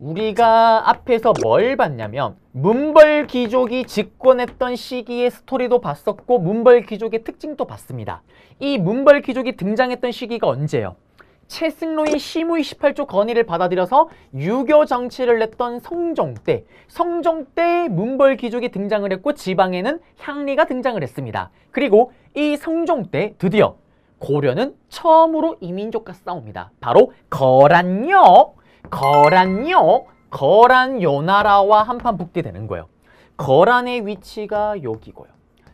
우리가 앞에서 뭘 봤냐면 문벌 귀족이 집권했던 시기의 스토리도 봤었고 문벌 귀족의 특징도 봤습니다. 이 문벌 귀족이 등장했던 시기가 언제예요? 최승로의 시무이 18조 건의를 받아들여서 유교 정치를 냈던 성종 때 성종 때 문벌 귀족이 등장을 했고 지방에는 향리가 등장을 했습니다. 그리고 이 성종 때 드디어 고려는 처음으로 이민족과 싸웁니다. 바로 거란요. 거란요 거란 요나라와 한판 붙게 되는 거예요. 거란의 위치가 여기고요.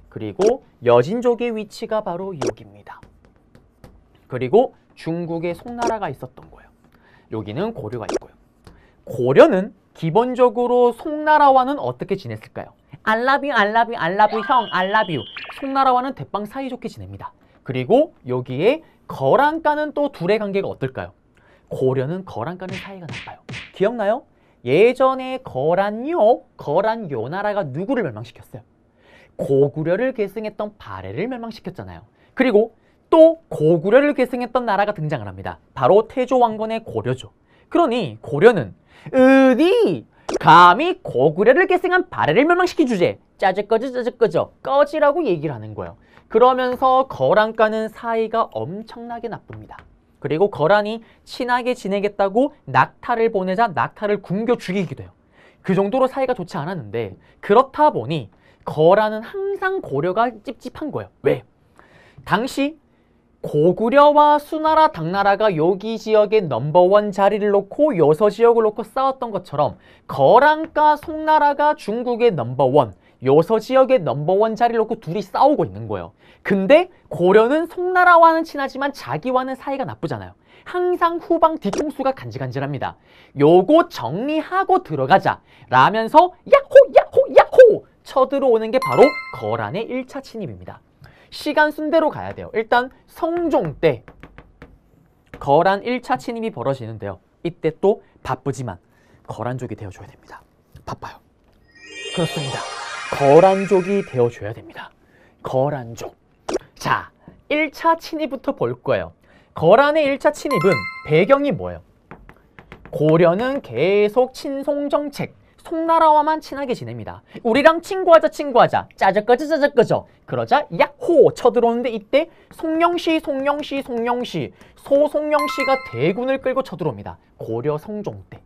그리고 여진족의 위치가 바로 여기입니다. 그리고 중국의 송나라가 있었던 거예요. 여기는 고려가 있고요. 고려는 기본적으로 송나라와는 어떻게 지냈을까요? 알라뷰, 알라뷰, 알라뷰, 형, 알라뷰. 송나라와는 대빵 사이좋게 지냅니다. 그리고 여기에 거란과는 또 둘의 관계가 어떨까요? 고려는 거란과는 사이가 나빠요. 기억나요? 예전에 거란요, 거란 요나라가 누구를 멸망시켰어요? 고구려를 계승했던 발해를 멸망시켰잖아요. 그리고 또 고구려를 계승했던 나라가 등장을 합니다. 바로 태조왕건의 고려죠. 그러니 고려는 어디 감히 고구려를 계승한 발해를 멸망시킨 주제 짜증꺼져 짜증꺼져 꺼지라고 얘기를 하는 거예요. 그러면서 거랑과는 사이가 엄청나게 나쁩니다. 그리고 거란이 친하게 지내겠다고 낙타를 보내자 낙타를 굶겨 죽이기도 해요. 그 정도로 사이가 좋지 않았는데 그렇다 보니 거란은 항상 고려가 찝찝한 거예요. 왜? 당시 고구려와 수나라, 당나라가 여기 지역에 넘버원 자리를 놓고 여서 지역을 놓고 싸웠던 것처럼 거란과 송나라가 중국의 넘버원, 요서 지역의 넘버원 자리를 놓고 둘이 싸우고 있는 거예요. 근데 고려는 송나라와는 친하지만 자기와는 사이가 나쁘잖아요. 항상 후방 뒤통수가 간질간질합니다. 요거 정리하고 들어가자 라면서 야호 야호 야호 쳐들어오는 게 바로 거란의 1차 침입입니다. 시간 순대로 가야 돼요. 일단 성종 때 거란 1차 침입이 벌어지는데요. 이때 또 바쁘지만 거란족이 되어줘야 됩니다. 바빠요. 그렇습니다. 거란족이 되어줘야 됩니다. 거란족. 자, 1차 침입부터 볼 거예요. 거란의 1차 침입은 배경이 뭐예요? 고려는 계속 친송 정책, 송나라와만 친하게 지냅니다. 우리랑 친구하자 친구하자 짜자꺼져 짜자꺼져 그러자 야호 쳐들어오는데 이때 송영시 송영시 송영시 소송영시가 대군을 끌고 쳐들어옵니다. 고려 성종 때.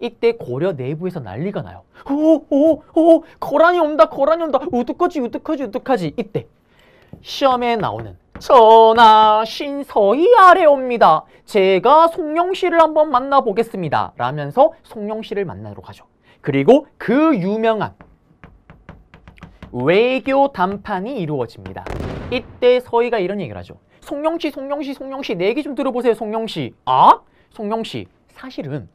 이때 고려 내부에서 난리가 나요. 오오오 어, 어, 어, 거란이 온다 거란이 온다 우뚝하지 우뚝하지 우뚝하지 이때 시험에 나오는 전하 신서희 아래옵니다. 제가 송영씨를 한번 만나보겠습니다. 라면서 송영씨를 만나러 가죠. 그리고 그 유명한 외교 담판이 이루어집니다. 이때 서희가 이런 얘기를 하죠. 송영씨, 송영씨, 송영씨 내 네 얘기 좀 들어보세요, 송영씨. 아? 송영씨, 사실은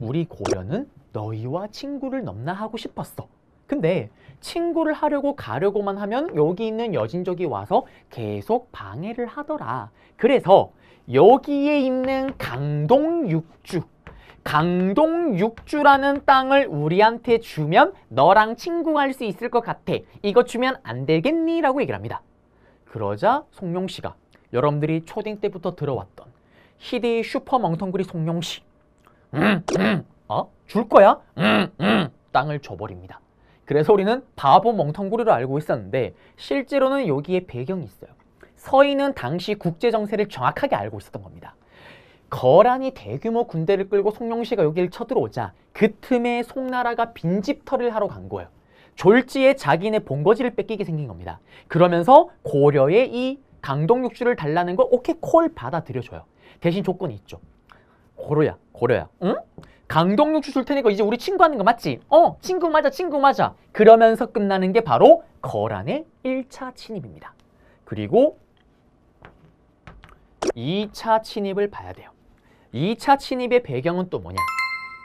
우리 고려는 너희와 친구를 넘나 하고 싶었어. 근데 친구를 하려고 가려고만 하면 여기 있는 여진족이 와서 계속 방해를 하더라. 그래서 여기에 있는 강동육주 강동육주라는 땅을 우리한테 주면 너랑 친구 할수 있을 것 같아. 이거 주면 안 되겠니? 라고 얘기를 합니다. 그러자 송룡씨가 여러분들이 초딩 때부터 들어왔던 희대의 슈퍼 멍텅구리 송룡씨 어? 줄 거야? 땅을 줘버립니다. 그래서 우리는 바보 멍텅구리로 알고 있었는데 실제로는 여기에 배경이 있어요. 서인은 당시 국제 정세를 정확하게 알고 있었던 겁니다. 거란이 대규모 군대를 끌고 송영시가 여기를 쳐들어오자 그 틈에 송나라가 빈집털을 하러 간 거예요. 졸지에 자기네 본거지를 뺏기게 생긴 겁니다. 그러면서 고려의 이 강동육주를 달라는 걸 오케이 콜 받아들여줘요. 대신 조건이 있죠. 고려야 고려야 응? 강동육주 줄 테니까 이제 우리 친구하는 거 맞지? 어 친구 맞아 친구 맞아 그러면서 끝나는 게 바로 거란의 1차 침입입니다 그리고 2차 침입을 봐야 돼요 2차 침입의 배경은 또 뭐냐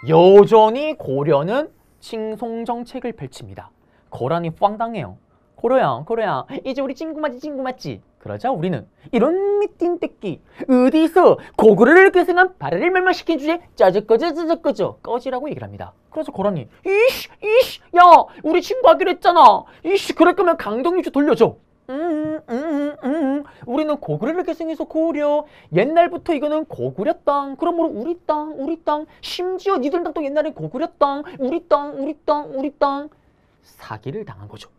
여전히 고려는 칭송 정책을 펼칩니다 거란이 황당해요 고려야 고려야 이제 우리 친구 맞지 친구 맞지 그러자 우리는 이런 미띵 떼끼 어디서 고구려를 계승한발라를 멸망시킨 주제 짜증꺼져 짜증꺼져 꺼지라고 얘기를 합니다. 그래서 고라니 이씨 이씨 야 우리 친구하기로 했잖아 이씨 그럴 거면 강동유주 돌려줘 음, 음, 음, 음, 우리는 고구려를 계승해서 고구려 옛날부터 이거는 고구려 땅 그러므로 우리 땅 우리 땅 심지어 니들 땅도 옛날에 고구려 땅 우리 땅 우리 땅 우리 땅 사기를 당한 거죠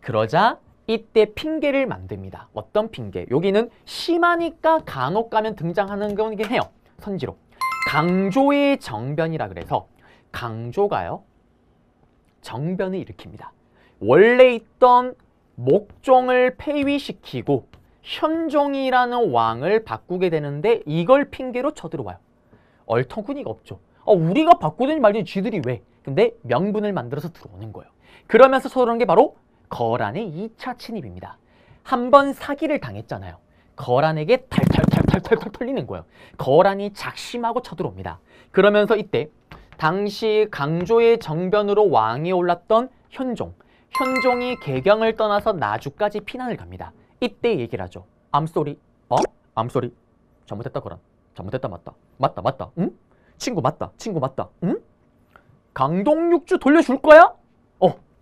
그러자 이때 핑계를 만듭니다. 어떤 핑계? 여기는 심하니까 간혹 가면 등장하는 거긴 해요. 선지로. 강조의 정변이라 그래서 강조가요. 정변을 일으킵니다. 원래 있던 목종을 폐위시키고 현종이라는 왕을 바꾸게 되는데 이걸 핑계로 쳐들어와요. 얼터구이가 없죠. 어, 우리가 바꾸든지 말든지 쥐들이 왜? 근데 명분을 만들어서 들어오는 거예요. 그러면서 서로는 게 바로 거란의 2차 침입입니다. 한 번 사기를 당했잖아요. 거란에게 탈탈탈탈탈 털리는 거예요. 거란이 작심하고 쳐들어옵니다. 그러면서 이때 당시 강조의 정변으로 왕에 올랐던 현종 현종이 개경을 떠나서 나주까지 피난을 갑니다. 이때 얘기를 하죠. 암소리 어? 암소리 잘못했다 거란 잘못했다 맞다 맞다 맞다 응? 친구 맞다 친구 맞다 응? 강동육주 돌려줄 거야?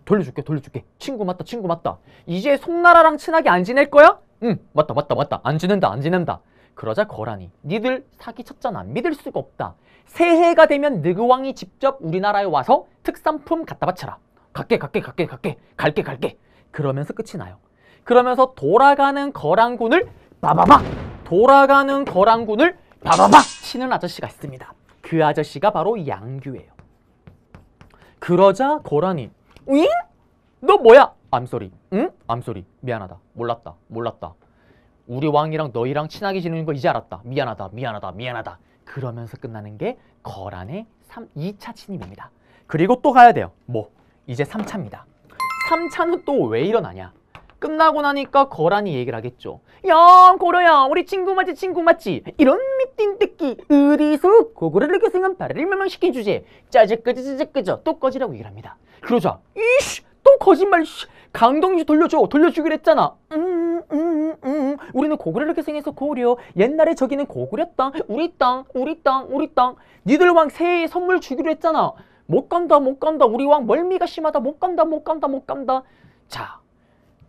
돌려줄게 돌려줄게 친구 맞다 친구 맞다 이제 송나라랑 친하게 안 지낼 거야? 응 맞다 맞다 맞다 안 지낸다 안 지낸다 그러자 거란이 니들 사기쳤잖아 믿을 수가 없다 새해가 되면 느그왕이 직접 우리나라에 와서 특산품 갖다 바쳐라 갈게 갈게 갈게 갈게 갈게 갈게 그러면서 끝이 나요 그러면서 돌아가는 거란군을 바바바 돌아가는 거란군을 바바바 치는 아저씨가 있습니다 그 아저씨가 바로 양규예요 그러자 거란이 응? 너 뭐야? I'm sorry. 응? I'm sorry. 미안하다. 몰랐다. 몰랐다. 우리 왕이랑 너희랑 친하게 지내는 거 이제 알았다. 미안하다. 미안하다. 미안하다. 그러면서 끝나는 게 거란의 3, 2차 침입입니다. 그리고 또 가야 돼요. 뭐? 이제 3차입니다. 3차는 또 왜 일어나냐? 끝나고 나니까 거란이 얘기를 하겠죠. 야, 고려야, 우리 친구 맞지, 친구 맞지? 이런 미팅 뜯기, 어디서 고구려를 계생한 바를 멸망시킨 주제에 짜증끄지, 짜증끄져, 또 꺼지라고 얘기를 합니다. 그러자, 이씨, 또 거짓말, 씨, 강동주 돌려줘, 돌려주기로 했잖아. 음, 음, 음, 우리는 고구려를 계생해서 고려, 옛날에 저기는 고구려 땅, 우리 땅, 우리 땅, 우리 땅. 니들 왕 새해 에 선물 주기로 했잖아. 못 간다, 못 간다, 우리 왕 멀미가 심하다, 못 간다, 못 간다, 못 간다. 자,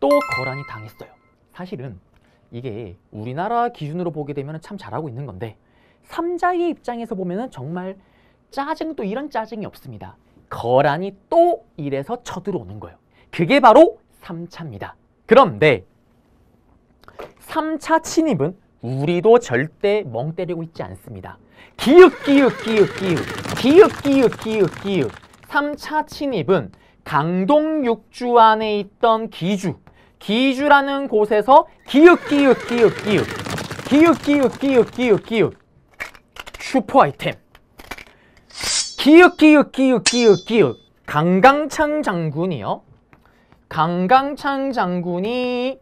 또 거란이 당했어요. 사실은 이게 우리나라 기준으로 보게 되면 참 잘하고 있는 건데 삼자의 입장에서 보면 정말 짜증도 이런 짜증이 없습니다. 거란이 또 이래서 쳐들어오는 거예요. 그게 바로 삼차입니다 그런데 삼차 침입은 우리도 절대 멍 때리고 있지 않습니다. 기윽 기윽 기윽 기윽 기윽 기윽 기윽 기윽 3차 침입은 강동 육주 안에 있던 기주 기주라는 곳에서 기윽 기윽 기윽 기윽 기윽 기윽 기윽 기윽 기윽 슈퍼 아이템 기윽 기윽 기윽 기윽 기윽 강강창 장군이요 강강창 장군이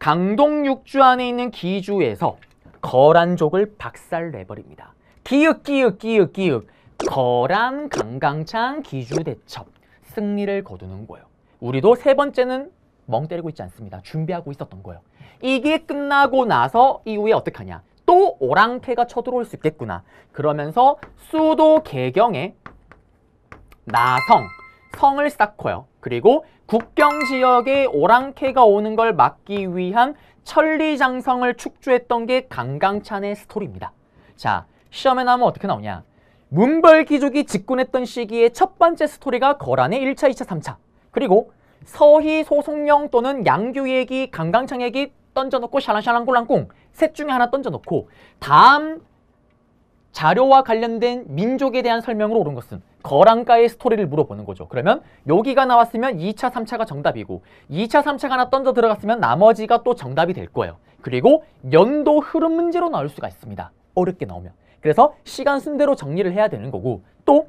강동 육주 안에 있는 기주에서 거란족을 박살내버립니다 기윽 기윽 기윽 기윽 거란 강강창 기주대첩 승리를 거두는 거예요 우리도 세 번째는 멍 때리고 있지 않습니다. 준비하고 있었던 거예요. 이게 끝나고 나서 이후에 어떡 하냐. 또 오랑캐가 쳐들어올 수 있겠구나. 그러면서 수도 개경에 나성, 성을 쌓고요. 그리고 국경 지역에 오랑캐가 오는 걸 막기 위한 천리장성을 축조했던 게 강강찬의 스토리입니다. 자, 시험에 나오면 어떻게 나오냐. 문벌 귀족이 집권했던 시기에첫 번째 스토리가 거란의 1차, 2차, 3차. 그리고 서희, 소송령 또는 양규 얘기, 강강창액이 던져놓고 샤랑샤랑꿀랑꿍 셋 중에 하나 던져놓고 다음 자료와 관련된 민족에 대한 설명으로 오른 것은 거랑가의 스토리를 물어보는 거죠. 그러면 여기가 나왔으면 2차, 3차가 정답이고 2차, 3차가 하나 던져 들어갔으면 나머지가 또 정답이 될 거예요. 그리고 연도 흐름 문제로 나올 수가 있습니다. 어렵게 나오면. 그래서 시간 순대로 정리를 해야 되는 거고 또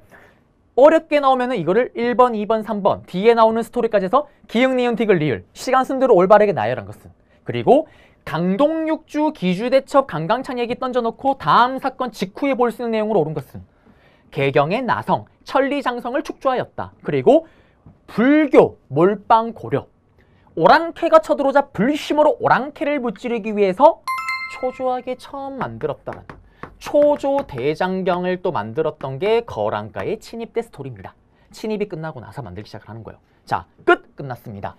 어렵게 나오면은 이거를 1번, 2번, 3번 뒤에 나오는 스토리까지 해서 기흥 니은, 티글, 리을 시간 순대로 올바르게 나열한 것은 그리고 강동육주 기주대첩 강강창 얘기 던져놓고 다음 사건 직후에 볼 수 있는 내용으로 오른 것은 개경의 나성, 천리장성을 축조하였다. 그리고 불교, 몰빵, 고려 오랑캐가 쳐들어오자 불심으로 오랑캐를 무찌르기 위해서 초조하게 처음 만들었다는 초조 대장경을 또 만들었던 게 거란가의 침입대 스토리입니다. 침입이 끝나고 나서 만들기 시작을 하는 거예요. 자, 끝! 끝났습니다.